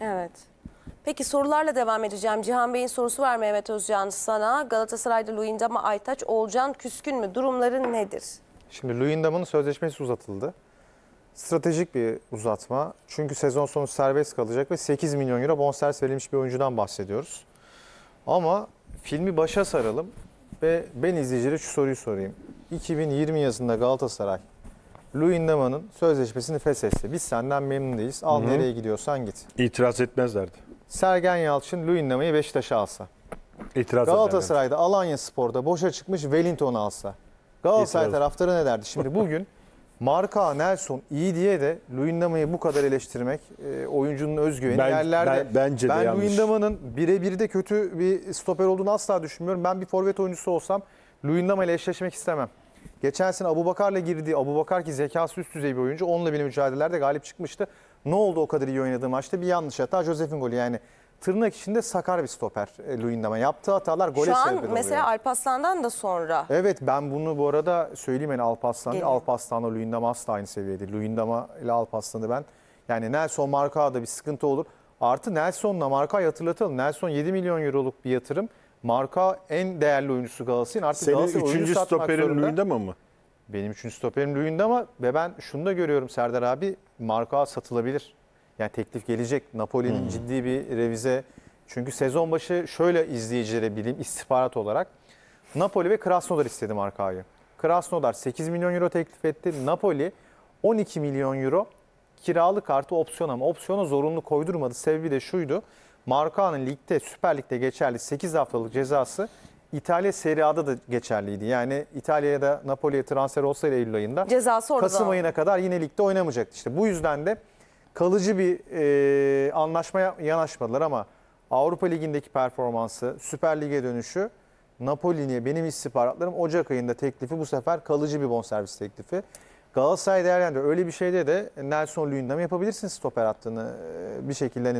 Evet. Peki sorularla devam edeceğim. Cihan Bey'in sorusu var Mehmet Özcan sana. Galatasaray'da Luyendama Aytaç, Olcan küskün mü? Durumların nedir? Şimdi Luyendama'nın sözleşmesi uzatıldı. Stratejik bir uzatma. Çünkü sezon sonu serbest kalacak ve 8 milyon euro bonservis verilmiş bir oyuncudan bahsediyoruz. Ama filmi başa saralım ve ben izleyicilere şu soruyu sorayım. 2020 yazında Galatasaray Louis Nema'nın sözleşmesini feshetti. Biz senden memnun değiliz. Al Hı -hı. nereye gidiyorsan git. İtiraz etmezlerdi. Sergen Yalçın Louis Nema'yı Beşiktaş'a alsa. İtiraz Galatasaray'da ederler. Alanya Spor'da boşa çıkmış Wellington alsa. Galatasaray İtiraz. taraftarı ne derdi? Şimdi bugün Marka Nelson iyi diye de Luyendama'yı bu kadar eleştirmek e, oyuncunun özgüveni ben, yerlerde. Ben, bence de ben Luyendama'nın birebir de kötü bir stoper olduğunu asla düşünmüyorum. Ben bir forvet oyuncusu olsam Luyendama ile eşleşmek istemem. Geçen sene Abu Bakar'la girdi. Abu Bakar ki zekası üst düzey bir oyuncu. Onunla benim mücadelelerde galip çıkmıştı. Ne oldu o kadar iyi oynadığı maçta? Bir yanlış hata Josef'in golü yani. Tırnak içinde sakar bir stoper e, Luyendama. Yaptığı hatalar gole sebep oluyor. Şu an mesela oluyor. Alpaslan'dan da sonra. Evet ben bunu bu arada söyleyeyim yani Alpaslan. Alpaslan'la Luyendama asla aynı seviyede. Luyendama ile Alpaslan'ı ben yani Nelson Marka'da bir sıkıntı olur. Artı Nelson'la Marka'yı hatırlatalım. Nelson 7 milyon euroluk bir yatırım marka en değerli oyuncusu Galatasaray'ın. Artık Senin Galatasaray üçüncü oyuncu stoperin Luyendama mı? Benim üçüncü stoperim ama ve ben şunu da görüyorum Serdar abi marka satılabilir. Yani teklif gelecek. Napoli'nin hmm. ciddi bir revize. Çünkü sezon başı şöyle izleyicilere bileyim istihbarat olarak. Napoli ve Krasnodar istedi markayı. Krasnodar 8 milyon euro teklif etti. Napoli 12 milyon euro kiralık artı opsiyon ama opsiyona zorunlu koydurmadı. Sebebi de şuydu. Marcao'nun ligde Süper Lig'de geçerli 8 haftalık cezası İtalya Serie A'da da geçerliydi. Yani İtalya'da da Napoli'ye transfer olsaydı Eylül ayında cezası orada. Kasım ayına kadar yine ligde oynamayacaktı. İşte bu yüzden de kalıcı bir e, anlaşmaya yanaşmadılar ama Avrupa Ligi'ndeki performansı, Süper Lig'e dönüşü Napoli'ye benim istihbaratlarım Ocak ayında teklifi bu sefer kalıcı bir bonservis teklifi. Galatasaray değerlendir. Öyle bir şeyde de Nelson Lüyendam'ı yapabilirsin stoper attığını ee, bir şekilde hani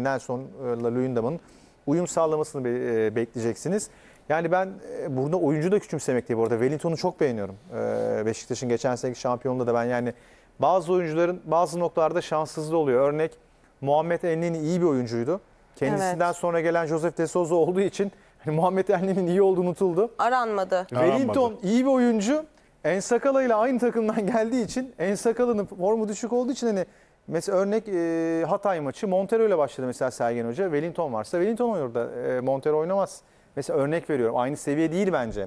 ile Lüyendam'ın uyum sağlamasını e, bekleyeceksiniz. Yani ben e, burada oyuncu da küçümsemek değil bu arada. Wellington'u çok beğeniyorum. Ee, Beşiktaş'ın geçen seneki şampiyonluğunda da ben yani bazı oyuncuların bazı noktalarda şanssızlığı oluyor. Örnek Muhammed Elneni iyi bir oyuncuydu. Kendisinden evet. sonra gelen Joseph De Souza olduğu için hani Muhammed Elneni'nin iyi olduğu unutuldu. Aranmadı. Wellington Aranmadı. iyi bir oyuncu Ensakala ile aynı takımdan geldiği için Ensakala'nın formu düşük olduğu için hani mesela örnek e, Hatay maçı Montero ile başladı mesela Sergen Hoca. Wellington varsa Wellington oynuyor da e, Montero oynamaz. Mesela örnek veriyorum. Aynı seviye değil bence.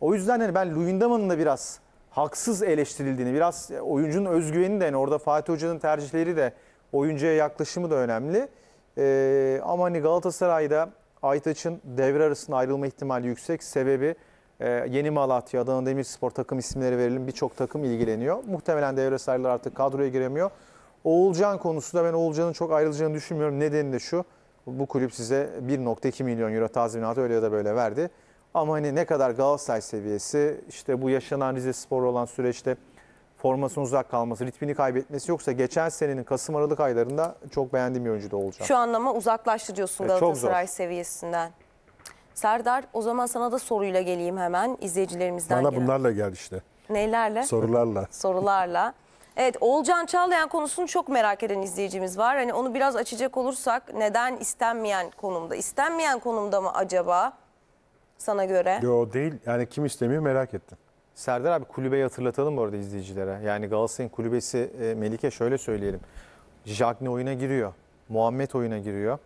O yüzden hani ben Luyendama'nın da biraz haksız eleştirildiğini, biraz e, oyuncunun özgüveni de yani orada Fatih Hoca'nın tercihleri de oyuncuya yaklaşımı da önemli. E, ama hani Galatasaray'da Aytaç'ın devre arasında ayrılma ihtimali yüksek. Sebebi ee, yeni Malatya, Adana Demirspor takım isimleri verelim. Birçok takım ilgileniyor. Muhtemelen devre sayıları artık kadroya giremiyor. Oğulcan konusunda ben Oğulcan'ın çok ayrılacağını düşünmüyorum. Nedeni de şu. Bu kulüp size 1.2 milyon euro tazminatı öyle ya da böyle verdi. Ama hani ne kadar Galatasaray seviyesi, işte bu yaşanan Rize Spor olan süreçte formasının uzak kalması, ritmini kaybetmesi yoksa geçen senenin Kasım Aralık aylarında çok beğendiğim bir oyuncu da olacak. Şu anlama uzaklaştı diyorsun e, Galatasaray e, seviyesinden. Serdar o zaman sana da soruyla geleyim hemen izleyicilerimizden Bana gelen. bunlarla gel işte. Nelerle? Sorularla. Sorularla. Evet Oğulcan Çağlayan konusunu çok merak eden izleyicimiz var. Hani onu biraz açacak olursak neden istenmeyen konumda? İstenmeyen konumda mı acaba sana göre? Yo değil. Yani kim istemiyor merak ettim. Serdar abi kulübeyi hatırlatalım orada izleyicilere. Yani Galatasaray'ın kulübesi e, Melike şöyle söyleyelim. Jagne oyuna giriyor. Muhammed oyuna giriyor.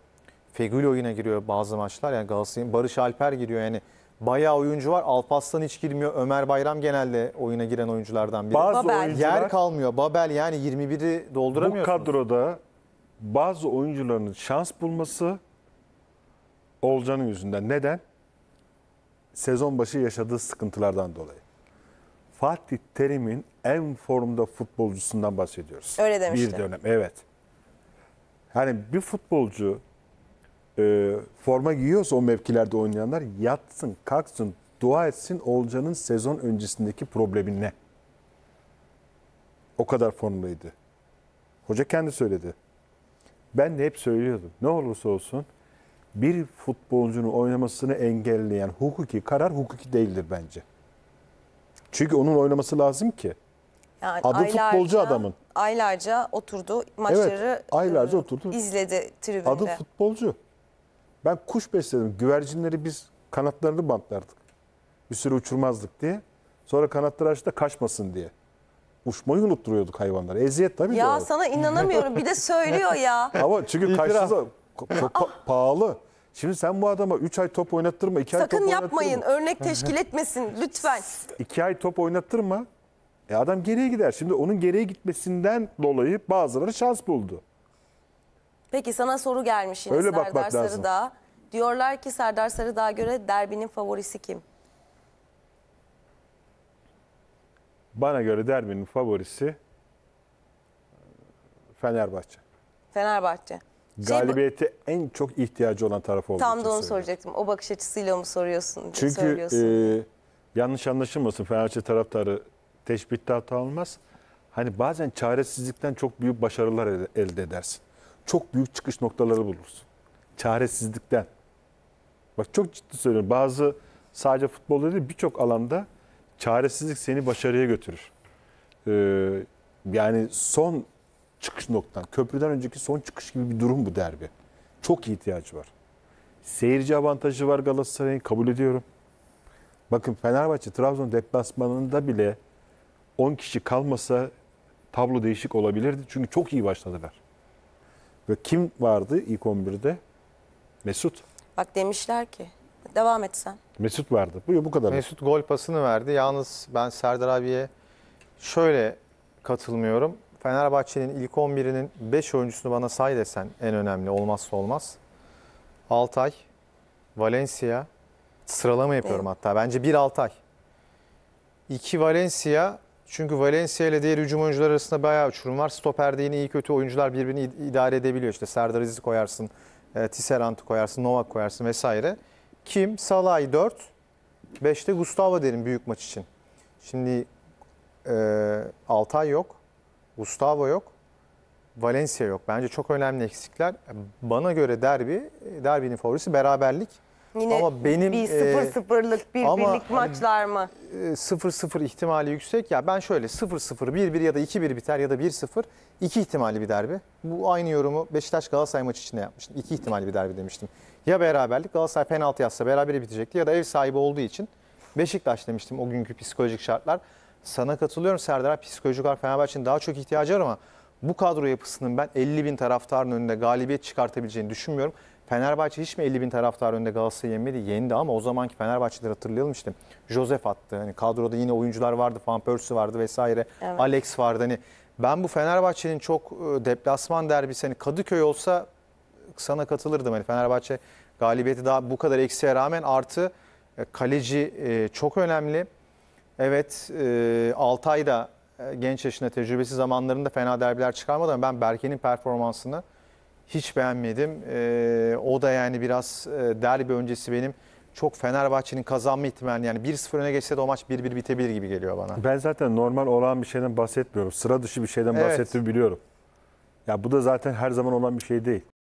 Fegülio yine giriyor bazı maçlar. Yani Galatasaray'ın Barış Alper giriyor. Yani bayağı oyuncu var. Alpaslan hiç girmiyor. Ömer Bayram genelde oyuna giren oyunculardan biri. Bazı Babel. oyuncular Yer kalmıyor. Babel yani 21'i dolduramıyor bu kadroda bazı oyuncuların şans bulması Olcan'ın yüzünden. Neden? Sezon başı yaşadığı sıkıntılardan dolayı. Fatih Terim'in en formda futbolcusundan bahsediyoruz. Öyle demişti. Bir dönem evet. Hani bir futbolcu e, forma giyiyorsa o mevkilerde oynayanlar yatsın, kalksın, dua etsin Olcan'ın sezon öncesindeki problemi ne? O kadar formdaydı. Hoca kendi söyledi. Ben de hep söylüyordum. Ne olursa olsun bir futbolcunun oynamasını engelleyen hukuki karar hukuki değildir bence. Çünkü onun oynaması lazım ki. Yani Adı aylarca, futbolcu adamın. Aylarca oturdu maçları evet, aylarca e, oturdu. izledi tribünde. Adı futbolcu. Ben kuş besledim. Güvercinleri biz kanatlarını bantlardık. Bir sürü uçurmazdık diye. Sonra kanatları açtı da kaçmasın diye. Uçmayı unutturuyorduk hayvanlara. Eziyet tabii Ya de. sana inanamıyorum. Bir de söylüyor ya. Ama çünkü karşınıza çok pa- pahalı. Şimdi sen bu adama 3 ay top oynattırma. 2 ay Sakın top yapmayın. oynattırma. Örnek teşkil etmesin lütfen. 2 ay top oynattırma. E adam geriye gider. Şimdi onun geriye gitmesinden dolayı bazıları şans buldu. Peki sana soru gelmiş yine Öyle Serdar lazım. Sarıdağ. Diyorlar ki Serdar Sarıdağ'a göre derbinin favorisi kim? Bana göre derbinin favorisi e, Fenerbahçe. Fenerbahçe. Şey, en çok ihtiyacı olan taraf olduğu Tam da onu soracaktım. O bakış açısıyla mı soruyorsun? Çünkü e, söylüyorsun. e, yanlış anlaşılmasın Fenerbahçe taraftarı teşbitte hata olmaz. Hani bazen çaresizlikten çok büyük başarılar elde edersin çok büyük çıkış noktaları bulursun. Çaresizlikten. Bak çok ciddi söylüyorum. Bazı sadece futbolda değil birçok alanda çaresizlik seni başarıya götürür. Ee, yani son çıkış noktan, köprüden önceki son çıkış gibi bir durum bu derbi. Çok ihtiyaç var. Seyirci avantajı var Galatasaray'ın kabul ediyorum. Bakın Fenerbahçe Trabzon deplasmanında bile 10 kişi kalmasa tablo değişik olabilirdi. Çünkü çok iyi başladılar. Ve kim vardı ilk 11'de? Mesut. Bak demişler ki devam et sen. Mesut vardı. Bu, bu kadar. Mesut gol pasını verdi. Yalnız ben Serdar abiye şöyle katılmıyorum. Fenerbahçe'nin ilk 11'inin 5 oyuncusunu bana say desen en önemli olmazsa olmaz. Altay, Valencia, sıralama yapıyorum hatta. Bence 1 Altay. 2 Valencia, çünkü Valencia ile diğer hücum oyuncular arasında bayağı uçurum var. Stoperde yine iyi kötü oyuncular birbirini idare edebiliyor. İşte Serdar Aziz koyarsın, e, Tisserant'ı koyarsın, Novak koyarsın vesaire. Kim? Salah'ı 4, 5'te Gustavo derim büyük maç için. Şimdi e, Altay yok, Gustavo yok, Valencia yok. Bence çok önemli eksikler. Bana göre derbi, derbinin favorisi beraberlik. Yine ama benim bir e, sıfır sıfırlık bir ama birlik hani, maçlar mı? E, sıfır sıfır ihtimali yüksek. Ya ben şöyle sıfır sıfır bir bir ya da iki bir biter ya da bir sıfır iki ihtimali bir derbi. Bu aynı yorumu Beşiktaş Galatasaray maçı içinde yapmıştım. İki ihtimali bir derbi demiştim. Ya beraberlik Galatasaray penaltı yazsa berabere bitecekti ya da ev sahibi olduğu için Beşiktaş demiştim o günkü psikolojik şartlar. Sana katılıyorum Serdar psikolojik olarak Fenerbahçe'nin daha çok ihtiyacı var ama bu kadro yapısının ben 50 bin taraftarın önünde galibiyet çıkartabileceğini düşünmüyorum. Fenerbahçe hiç mi 50 bin taraftar önünde Galatasaray'ı yenmedi? Yendi ama o zamanki Fenerbahçeleri hatırlayalım işte. Josef attı. Hani kadroda yine oyuncular vardı. Van Persie vardı vesaire. Evet. Alex vardı. Hani ben bu Fenerbahçe'nin çok e, deplasman derbisi hani Kadıköy olsa sana katılırdım. Hani Fenerbahçe galibiyeti daha bu kadar eksiğe rağmen artı e, kaleci e, çok önemli. Evet Altay da genç yaşında tecrübesi zamanlarında fena derbiler çıkarmadı ama ben Berke'nin performansını hiç beğenmedim. E, o da yani biraz e, derbi öncesi benim çok Fenerbahçe'nin kazanma ihtimali yani 1-0 öne geçse de o maç 1-1 bitebilir gibi geliyor bana. Ben zaten normal olan bir şeyden bahsetmiyorum. Sıra dışı bir şeyden evet. bahsettiğimi biliyorum. Ya bu da zaten her zaman olan bir şey değil.